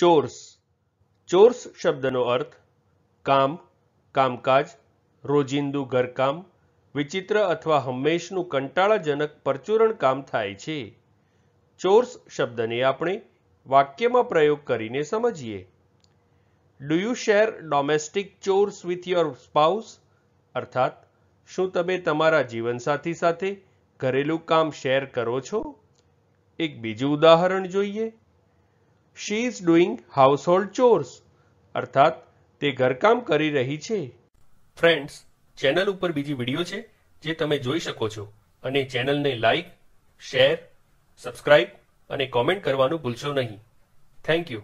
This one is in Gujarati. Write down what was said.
ચોર્સ ચોર્સ શબ્દનો અર્થ કામ કામકાજ રોજિંદુ ઘરકામ વિચિત્ર અથવા હંમેશનું કંટાળાજનક પ્રચુરણ કામ થાય છે ચોર્સ શબ્દને આપણે વાક્યમાં પ્રયોગ કરીને સમજીએ do you share domestic chores with your spouse અર્થાત શું તમે તમારા જીવનસાથી સાથે ઘરેલું કામ શેર કરો છો એક બીજું ઉદાહરણ જોઈએ she is doing household chores અર્થાત તે ઘરકામ કરી રહી છે ફ્રેન્ડ્સ ચેનલ ઉપર બીજી વિડીયો છે જે તમે જોઈ શકો છો અને ચેનલને લાઈક શેર સબસ્ક્રાઇબ અને કોમેન્ટ કરવાનું ભૂલશો નહીં થેન્ક યુ